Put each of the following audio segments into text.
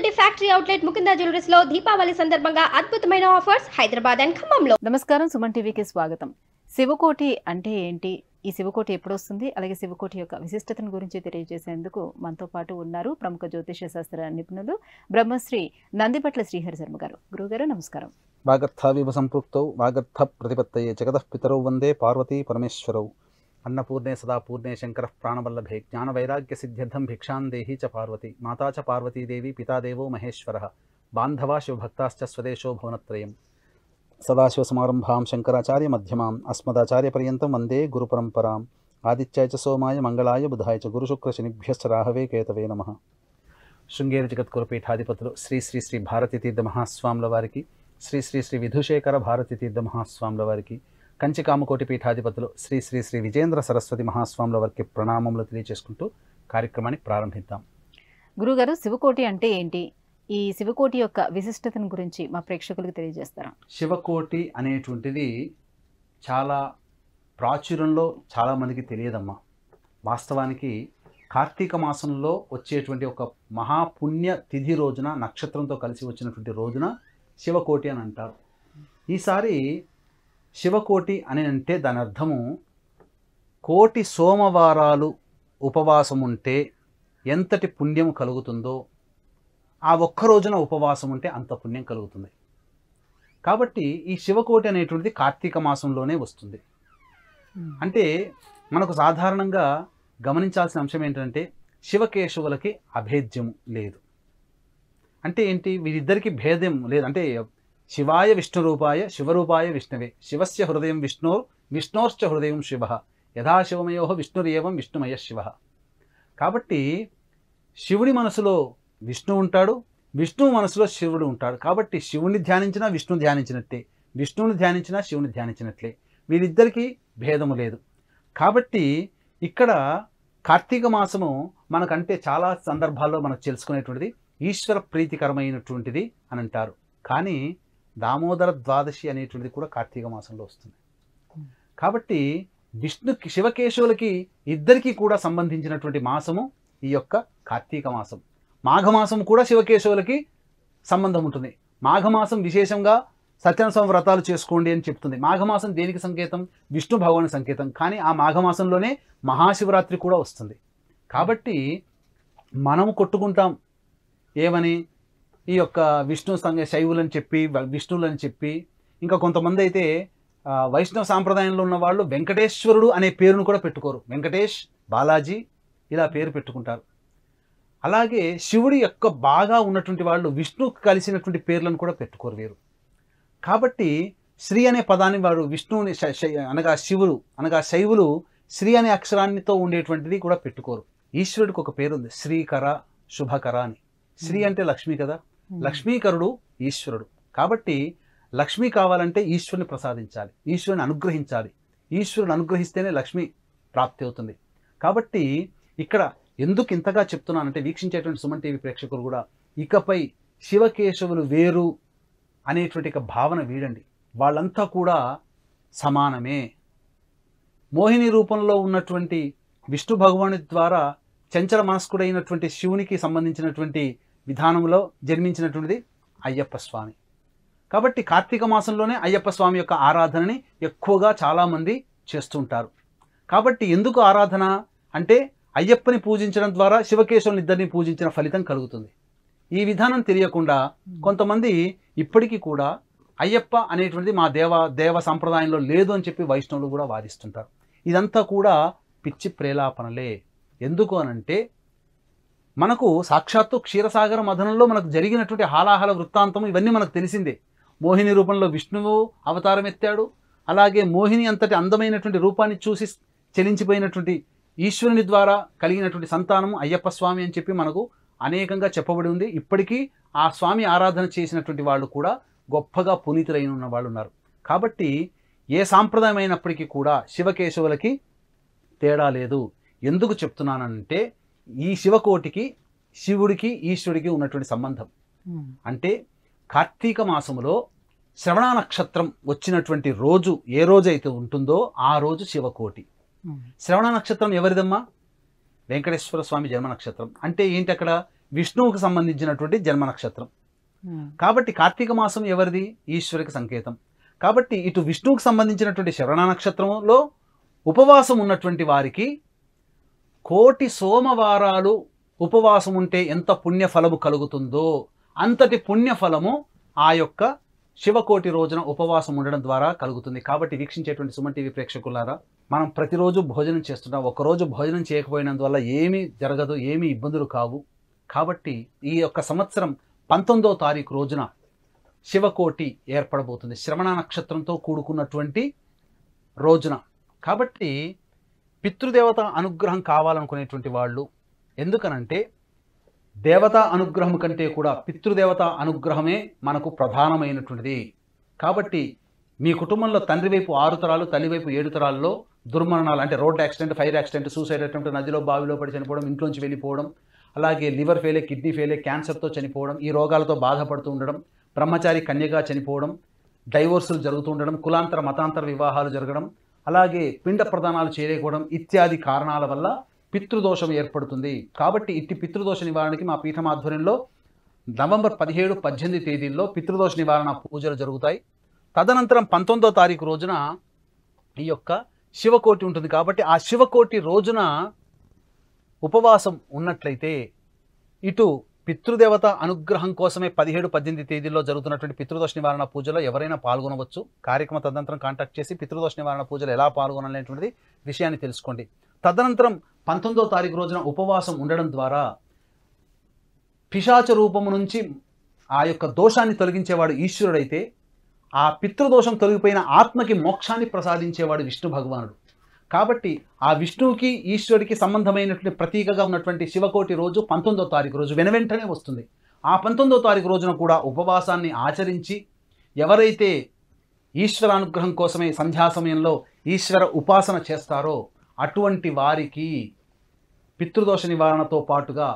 మొదటి factory outlet Mukunda jewellers లో దీపావళి సందర్భంగా అద్భుతమైన ఆఫర్స్ హైదరాబాద్ అండ్ ఖమ్మంలో నమస్కారం సుమన్ టీవీకి స్వాగతం శివకోటి అంటే ఏంటి ఈ శివకోటి ఎప్పుడు వస్తుంది అలాగే శివకోటి యొక్క విశిష్టతను గురించి తెలియజేసేందుకు మనతో పాటు ఉన్నారు ప్రముఖ జ్యోతిష శాస్త్ర నిపుణులు బ్రహ్మశ్రీ నందిపట్ల శ్రీహరి శర్మ గారు గురుగారు నమస్కారం వాగర్థ విభ సంపృక్తౌ వాగర్థ ప్రతిపత్తయే జగదః పితరౌ వందే పార్వతీ పరమేశ్వరౌ अन्नपूर्णे सदा पूर्णे शंकर प्राणवल्लभे ज्ञानवैराग्य सिद्ध्यर्थम भिक्षा देहि च पार्वती माता च पार्वती देवी पिता देवो महेश्वर बांधवा शिवभक्ताश्च स्वदेशो भुवनत्रयम् सदाशिवसमारम्भां शंकराचार्य मध्यमा वन्दे वंदे आदित्याय च सोमाय मंगलाय बुधाय च गुरुशुक्रशनिभ्यश्च राहवे केतवे नमः శృంగేరి జగద్గురు श्री శ్రీ శ్రీ శ్రీ భారతీతీర్థ మహాస్వాముల వారికి శ్రీ శ్రీ శ్రీ విధుశేఖర భారతీతీర్థ మహాస్వాముల వారికి కంచికామకోటి పీఠాధిపతులు శ్రీ శ్రీ శ్రీ విజేంద్ర సరస్వతి మహాస్వాముల వారికి ప్రణామములు తెలియజేసుకుంటూ కార్యక్రమాన్ని ప్రారంభిద్దాం గురుగారు శివకోటి అంటే ఏంటి ఈ శివకోటి యొక్క విశిష్టతను గురించి మా ప్రేక్షకులకు తెలియజేస్తారా శివకోటి అనేటువంటిది చాలా ప్రాచుర్యంలో చాలామందికి తెలియదమ్మా వాస్తవానికి కార్తీక మాసంలో వచ్చేటువంటి ఒక మహాపుణ్య తిథి రోజున నక్షత్రంతో కలిసి వచ్చినటువంటి రోజున శివకోటి అని అంటారు ఈసారి శివకోటి అని అంటే దాని అర్థము కోటి సోమవారాలు ఉపవాసం ఉంటే ఎంతటి పుణ్యం కలుగుతుందో ఆ ఒక్క రోజున ఉపవాసం ఉంటే అంత పుణ్యం కలుగుతుంది కాబట్టి ఈ శివకోటి అనేటువంటిది కార్తీక మాసంలోనే వస్తుంది అంటే మనకు సాధారణంగా గమనించాల్సిన అంశం ఏంటంటే శివకేశవులకి అభేద్యం లేదు అంటే ఏంటి వీరిద్దరికి భేదం లేదు అంటే శివాయ విష్ణురూపాయ శివరూపాయ విష్ణవే శివస్య హృదయం విష్ణోర్ విష్ణోర్చ హృదయం శివ యథాశివమయో విష్ణురేవం విష్ణుమయ శివ కాబట్టి శివుడి మనసులో విష్ణు ఉంటాడు విష్ణువు మనసులో శివుడు ఉంటాడు కాబట్టి శివుని ధ్యానించినా విష్ణు ధ్యానించినట్టే విష్ణువుని ధ్యానించినా శివుని ధ్యానించినట్లే వీరిద్దరికీ భేదము లేదు కాబట్టి ఇక్కడ కార్తీక మాసము మనకంటే చాలా సందర్భాల్లో మనకు తెలుసుకునేటువంటిది ఈశ్వర ప్రీతికరమైనటువంటిది అని అంటారు కానీ దామోదర ద్వాదశి అనేటువంటిది కూడా కార్తీక మాసంలో వస్తుంది కాబట్టి విష్ణు శివకేశవులకి ఇద్దరికీ కూడా సంబంధించినటువంటి మాసము ఈ యొక్క కార్తీక మాసం మాఘమాసం కూడా శివకేశవులకి సంబంధం ఉంటుంది మాఘమాసం విశేషంగా సత్యనస్వామి వ్రతాలు చేసుకోండి అని చెప్తుంది మాఘమాసం దేనికి సంకేతం విష్ణు భగవాన్ సంకేతం కానీ ఆ మాఘమాసంలోనే మహాశివరాత్రి కూడా వస్తుంది కాబట్టి మనం కొట్టుకుంటాం ఏమని ఈ యొక్క విష్ణు సంఘ శైవులని చెప్పి విష్ణువులని చెప్పి ఇంకా కొంతమంది అయితే వైష్ణవ సాంప్రదాయంలో ఉన్న వాళ్ళు వెంకటేశ్వరుడు అనే పేరును కూడా పెట్టుకోరు వెంకటేష్ బాలాజీ ఇలా పేరు పెట్టుకుంటారు అలాగే శివుడి యొక్క బాగా ఉన్నటువంటి వాళ్ళు విష్ణువుకి కలిసినటువంటి పేర్లను కూడా పెట్టుకోరు వీరు కాబట్టి శ్రీ అనే పదాన్ని వారు విష్ణువుని అనగా శివుడు అనగా శైవులు శ్రీ అనే అక్షరాన్నితో ఉండేటువంటిది కూడా పెట్టుకోరు ఈశ్వరుడికి ఒక పేరు ఉంది శ్రీకర శుభకర అని శ్రీ అంటే లక్ష్మి కదా Hmm. లక్ష్మీకరుడు ఈశ్వరుడు కాబట్టి లక్ష్మి కావాలంటే ఈశ్వరుని ప్రసాదించాలి ఈశ్వరుని అనుగ్రహించాలి ఈశ్వరుని అనుగ్రహిస్తేనే లక్ష్మి ప్రాప్తి అవుతుంది కాబట్టి ఇక్కడ ఎందుకు ఇంతగా చెప్తున్నానంటే వీక్షించేటువంటి సుమన్ టీవీ ప్రేక్షకులు కూడా ఇకపై శివకేశవులు వేరు అనేటువంటి భావన వీడండి వాళ్ళంతా కూడా సమానమే మోహిని రూపంలో ఉన్నటువంటి విష్ణు భగవాను ద్వారా చంచల మనస్కుడైనటువంటి శివునికి సంబంధించినటువంటి విధానంలో జన్మించినటువంటిది అయ్యప్ప స్వామి కాబట్టి కార్తీక మాసంలోనే అయ్యప్ప స్వామి యొక్క ఆరాధనని ఎక్కువగా చాలామంది చేస్తుంటారు కాబట్టి ఎందుకు ఆరాధన అంటే అయ్యప్పని పూజించడం ద్వారా శివకేశవుని ఇద్దరిని పూజించిన ఫలితం కలుగుతుంది ఈ విధానం తెలియకుండా కొంతమంది ఇప్పటికీ కూడా అయ్యప్ప అనేటువంటిది మా దేవ దేవ సంప్రదాయంలో లేదు అని చెప్పి వైష్ణవులు కూడా వాదిస్తుంటారు ఇదంతా కూడా పిచ్చి ప్రేలాపనలే ఎందుకు అనంటే మనకు సాక్షాత్తు క్షీరసాగర మధనంలో మనకు జరిగినటువంటి హాలాహల వృత్తాంతం ఇవన్నీ మనకు తెలిసిందే మోహిని రూపంలో విష్ణువు అవతారం ఎత్తాడు అలాగే మోహిని అంతటి అందమైనటువంటి రూపాన్ని చూసి చెలించిపోయినటువంటి ఈశ్వరుని ద్వారా కలిగినటువంటి సంతానం అయ్యప్ప స్వామి అని చెప్పి మనకు అనేకంగా చెప్పబడి ఉంది ఇప్పటికీ ఆ స్వామి ఆరాధన చేసినటువంటి వాళ్ళు కూడా గొప్పగా పునీతులైన ఉన్న వాళ్ళు ఉన్నారు కాబట్టి ఏ సాంప్రదాయం అయినప్పటికీ కూడా శివకేశవులకి తేడా లేదు ఎందుకు చెప్తున్నానంటే ఈ శివకోటికి శివుడికి ఈశ్వరుడికి ఉన్నటువంటి సంబంధం hmm. అంటే కార్తీక మాసములో శ్రవణ నక్షత్రం వచ్చినటువంటి రోజు ఏ రోజైతే ఉంటుందో ఆ రోజు శివకోటి hmm. శ్రవణ నక్షత్రం ఎవరిదమ్మా వెంకటేశ్వర స్వామి జన్మ నక్షత్రం అంటే ఏంటి అక్కడ విష్ణువుకు సంబంధించినటువంటి జన్మ నక్షత్రం hmm. కాబట్టి కార్తీక మాసం ఎవరిది ఈశ్వరికి సంకేతం కాబట్టి ఇటు విష్ణువుకు సంబంధించినటువంటి శ్రవణ నక్షత్రంలో ఉపవాసం ఉన్నటువంటి వారికి కోటి సోమవారాలు ఉపవాసం ఉంటే ఎంత పుణ్యఫలము కలుగుతుందో అంతటి పుణ్యఫలము ఆ యొక్క శివకోటి రోజున ఉపవాసం ఉండడం ద్వారా కలుగుతుంది కాబట్టి వీక్షించేటువంటి సుమన్ టీవీ ప్రేక్షకులారా మనం ప్రతిరోజు భోజనం చేస్తున్నాం ఒకరోజు భోజనం చేయకపోయినందువల్ల ఏమీ జరగదు ఏమీ ఇబ్బందులు కావు కాబట్టి ఈ యొక్క సంవత్సరం పంతొమ్మిదో తారీఖు రోజున శివకోటి ఏర్పడబోతుంది శ్రవణ నక్షత్రంతో కూడుకున్నటువంటి రోజున కాబట్టి పితృదేవత అనుగ్రహం కావాలనుకునేటువంటి వాళ్ళు ఎందుకనంటే దేవతా అనుగ్రహం కంటే కూడా పితృదేవత అనుగ్రహమే మనకు ప్రధానమైనటువంటిది కాబట్టి మీ కుటుంబంలో తండ్రి వైపు ఆరు తరాలు తల్లి వైపు ఏడు తరాల్లో దుర్మరణాలు అంటే road accident fire accident suicide attempt నదిలో బావిలో పడి చనిపోవడం ఇంట్లోంచి వెళ్ళిపోవడం అలాగే లివర్ ఫెయిలే కిడ్నీ ఫెయిలే క్యాన్సర్తో చనిపోవడం ఈ రోగాలతో బాధపడుతూ ఉండడం బ్రహ్మచారి కన్యగా చనిపోవడం డైవోర్సులు జరుగుతూ ఉండడం కులాంతర మతాంతర వివాహాలు జరగడం అలాగే పిండ ప్రదానాలు చేరేకోవడం ఇత్యాది కారణాల వల్ల పితృదోషం ఏర్పడుతుంది కాబట్టి ఇట్టి పితృదోష నివారణకి మా పీఠం ఆధ్వర్యంలో నవంబర్ పదిహేడు పద్దెనిమిది తేదీల్లో పితృదోష నివారణ పూజలు జరుగుతాయి తదనంతరం పంతొమ్మిదో తారీఖు రోజున ఈ యొక్క శివకోటి ఉంటుంది కాబట్టి ఆ శివకోటి రోజున ఉపవాసం ఉన్నట్లయితే ఇటు పితృదేవత అనుగ్రహం కోసమే పదిహేడు పద్దెనిమిది తేదీల్లో జరుగుతున్నటువంటి పితృదోష నివారణ పూజలో ఎవరైనా పాల్గొనవచ్చు కార్యక్రమ తదనంతరం కాంటాక్ట్ చేసి పితృదోష నివారణ పూజలు ఎలా పాల్గొనాలనేటువంటిది విషయాన్ని తెలుసుకోండి తదనంతరం పంతొమ్మిదో తారీఖు రోజున ఉపవాసం ఉండడం ద్వారా పిశాచ రూపము నుంచి ఆ యొక్క దోషాన్ని తొలగించేవాడు ఈశ్వరుడైతే ఆ పితృదోషం తొలగిపోయిన ఆత్మకి మోక్షాన్ని ప్రసాదించేవాడు విష్ణు భగవానుడు కాబట్టి ఆ విష్ణువుకి ఈశ్వరుడికి సంబంధమైనటువంటి ప్రతీకగా ఉన్నటువంటి శివకోటి రోజు పంతొమ్మిదో తారీఖు రోజు వెనవెంటనే వస్తుంది ఆ పంతొమ్మిదో తారీఖు రోజున కూడా ఉపవాసాన్ని ఆచరించి ఎవరైతే ఈశ్వరానుగ్రహం కోసమే సంధ్యా సమయంలో ఈశ్వర ఉపాసన చేస్తారో అటువంటి వారికి పితృదోష నివారణతో పాటుగా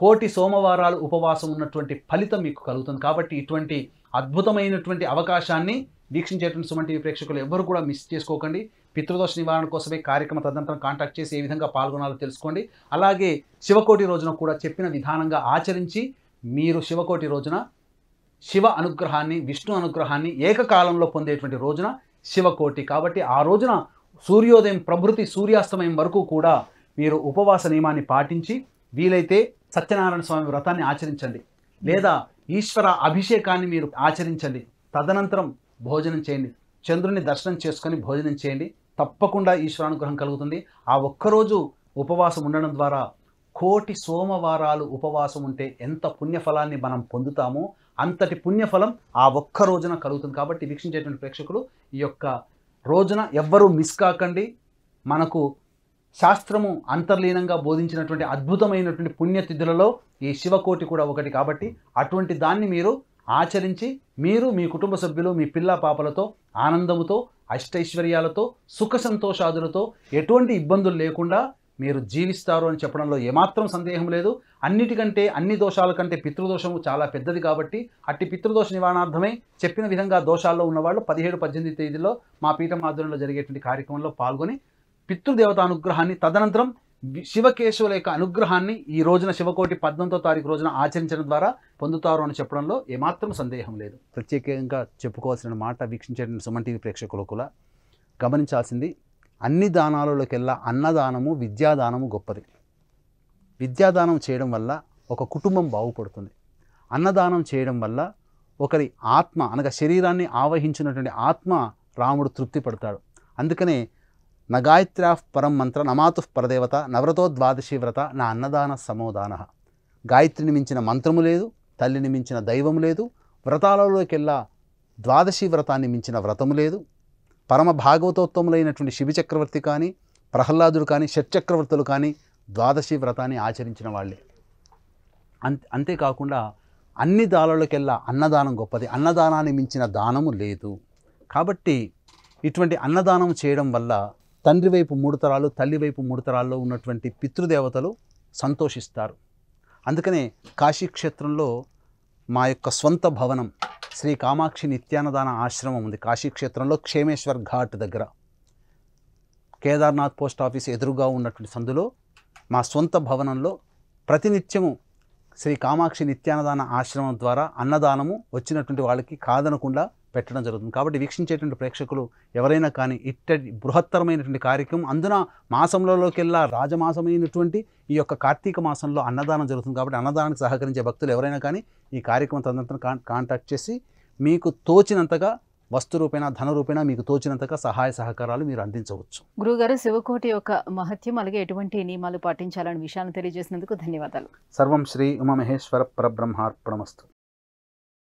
కోటి సోమవారాలు ఉపవాసం ఉన్నటువంటి ఫలితం మీకు కలుగుతుంది కాబట్టి ఇటువంటి అద్భుతమైనటువంటి అవకాశాన్ని వీక్షించేటువంటి ప్రేక్షకులు ఎవ్వరు కూడా మిస్ చేసుకోకండి పితృదోష నివారణ కోసమే కార్యక్రమ తదనంతరం కాంటాక్ట్ చేసి ఏ విధంగా పాల్గొనాలో తెలుసుకోండి అలాగే శివకోటి రోజున కూడా చెప్పిన విధానంగా ఆచరించి మీరు శివకోటి రోజున శివ అనుగ్రహాన్ని విష్ణు అనుగ్రహాన్ని ఏకకాలంలో పొందేటువంటి రోజున శివకోటి కాబట్టి ఆ రోజున సూర్యోదయం ప్రభృతి సూర్యాస్తమయం వరకు కూడా మీరు ఉపవాస నియమాన్ని పాటించి వీలైతే సత్యనారాయణ స్వామి వ్రతాన్ని ఆచరించండి లేదా ఈశ్వర అభిషేకాన్ని మీరు ఆచరించండి తదనంతరం భోజనం చేయండి చంద్రుని దర్శనం చేసుకొని భోజనం చేయండి తప్పకుండా ఈశ్వరానుగ్రహం కలుగుతుంది ఆ ఒక్కరోజు ఉపవాసం ఉండడం ద్వారా కోటి సోమవారాలు ఉపవాసం ఉంటే ఎంత పుణ్యఫలాన్ని మనం పొందుతామో అంతటి పుణ్యఫలం ఆ ఒక్క రోజున కలుగుతుంది కాబట్టి వీక్షించేటువంటి ప్రేక్షకులు ఈ యొక్క రోజున ఎవ్వరూ మిస్ కాకండి మనకు శాస్త్రము అంతర్లీనంగా బోధించినటువంటి అద్భుతమైనటువంటి పుణ్యతిథులలో ఈ శివకోటి కూడా ఒకటి కాబట్టి అటువంటి దాన్ని మీరు ఆచరించి మీరు మీ కుటుంబ సభ్యులు మీ పిల్ల పాపలతో ఆనందముతో అష్టైశ్వర్యాలతో సుఖ సంతోషాదులతో ఎటువంటి ఇబ్బందులు లేకుండా మీరు జీవిస్తారు అని చెప్పడంలో ఏమాత్రం సందేహం లేదు అన్నిటికంటే అన్ని దోషాల కంటే పితృదోషము చాలా పెద్దది కాబట్టి అట్టి పితృదోష నివారణార్థమే చెప్పిన విధంగా దోషాల్లో ఉన్నవాళ్ళు పదిహేడు పద్దెనిమిది తేదీలో మా పీఠం ఆధ్వర్యంలో జరిగేటువంటి కార్యక్రమంలో పాల్గొని పితృదేవతానుగ్రహాన్ని తదనంతరం శివకేశవుల యొక్క అనుగ్రహాన్ని ఈ రోజున శివకోటి పద్నంతో తారీఖు రోజున ఆచరించడం ద్వారా పొందుతారు అని చెప్పడంలో ఏమాత్రం సందేహం లేదు ప్రత్యేకంగా చెప్పుకోవాల్సిన మాట వీక్షించడం సుమన్ టీవీ ప్రేక్షకులు కూడా గమనించాల్సింది అన్ని దానాలలోకెల్లా అన్నదానము విద్యాదానము గొప్పది విద్యాదానం చేయడం వల్ల ఒక కుటుంబం బాగుపడుతుంది అన్నదానం చేయడం వల్ల ఒకరి ఆత్మ అనగా శరీరాన్ని ఆవహించినటువంటి ఆత్మ రాముడు తృప్తి పడతాడు అందుకనే నగాయత్ర్యా పరం మంత్ర నమాతు పరదేవత నవరతో ద్వాదశీ వ్రత నా అన్నదాన సమోదాన గాయత్రిని మించిన మంత్రము లేదు తల్లిని మించిన దైవం లేదు వ్రతాలలోకెల్లా ద్వాదశి వ్రతాన్ని మించిన వ్రతము లేదు పరమ భాగవతోత్తములైనటువంటి శివచక్రవర్తి కానీ ప్రహ్లాదుడు కానీ షట్చక్రవర్తులు కానీ ద్వాదశి వ్రతాన్ని ఆచరించిన వాళ్ళే అంతే అంతేకాకుండా అన్ని దానాలకెల్లా అన్నదానం గొప్పది అన్నదానాన్ని మించిన దానము లేదు కాబట్టి ఇటువంటి అన్నదానం చేయడం వల్ల తండ్రి వైపు మూడు తరాలు తల్లి వైపు మూడు తరాల్లో ఉన్నటువంటి పితృదేవతలు సంతోషిస్తారు అందుకనే కాశీక్షేత్రంలో మా యొక్క స్వంత భవనం శ్రీ కామాక్షి నిత్యానదాన ఆశ్రమం ఉంది కాశీక్షేత్రంలో క్షేమేశ్వర్ ఘాట్ దగ్గర కేదార్నాథ్ పోస్ట్ ఆఫీస్ ఎదురుగా ఉన్నటువంటి సందులో మా సొంత భవనంలో ప్రతినిత్యము శ్రీ కామాక్షి నిత్యానదాన ఆశ్రమం ద్వారా అన్నదానము వచ్చినటువంటి వాళ్ళకి కాదనకుండా పెట్టడం జరుగుతుంది కాబట్టి వీక్షించేటువంటి ప్రేక్షకులు ఎవరైనా కానీ ఇట్టడి బృహత్తరమైనటువంటి కార్యక్రమం అందున మాసంలోకెల్లా రాజమాసమైనటువంటి ఈ యొక్క కార్తీక మాసంలో అన్నదానం జరుగుతుంది కాబట్టి అన్నదానానికి సహకరించే భక్తులు ఎవరైనా కానీ ఈ కార్యక్రమం తదనంతరం కాంటాక్ట్ చేసి మీకు తోచినంతగా వస్తు రూపేణ ధన రూపేణ మీకు తోచినంతగా సహాయ సహకారాలు మీరు అందించవచ్చు గురుగారు శివకోటి యొక్క మహత్యం అలాగే ఎటువంటి నియమాలు పాటించాలని విషయాన్ని తెలియజేసినందుకు ధన్యవాదాలు సర్వం శ్రీ ఉమామహేశ్వర పరబ్రహ్మార్పణమస్తు